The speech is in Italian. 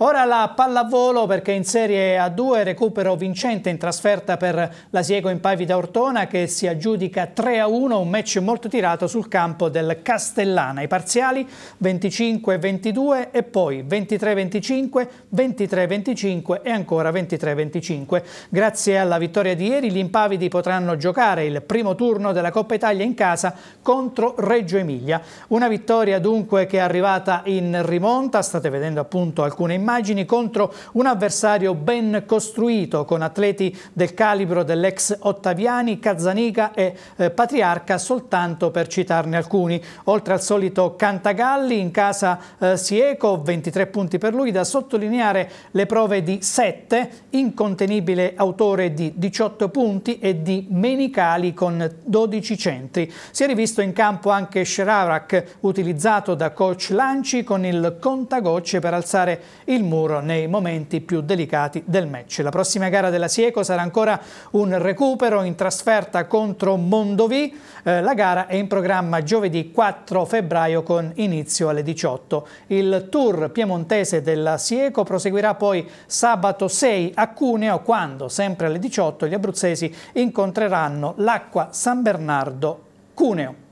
Ora la pallavolo perché in Serie A2 recupero vincente in trasferta per la Siego in Pavida Ortona che si aggiudica 3-1, un match molto tirato sul campo del Castellana. I parziali 25-22 e poi 23-25, 23-25 e ancora 23-25. Grazie alla vittoria di ieri gli impavidi potranno giocare il primo turno della Coppa Italia in casa contro Reggio Emilia. Una vittoria dunque che è arrivata in rimonta, state vedendo appunto alcune immagini immagini contro un avversario ben costruito con atleti del calibro dell'ex Ottaviani, Cazzaniga e eh, Patriarca soltanto per citarne alcuni. Oltre al solito Cantagalli in casa eh, Sieco, 23 punti per lui, da sottolineare le prove di 7, incontenibile autore di 18 punti e di Menicali con 12 centri. Si è rivisto in campo anche Shravrak, utilizzato da coach Lanci con il contagocce per alzare il il muro nei momenti più delicati del match. La prossima gara della Sieco sarà ancora un recupero in trasferta contro Mondovì. Eh, la gara è in programma giovedì 4 febbraio con inizio alle 18. Il tour piemontese della Sieco proseguirà poi sabato 6 a Cuneo quando, sempre alle 18, gli abruzzesi incontreranno l'Acqua San Bernardo Cuneo.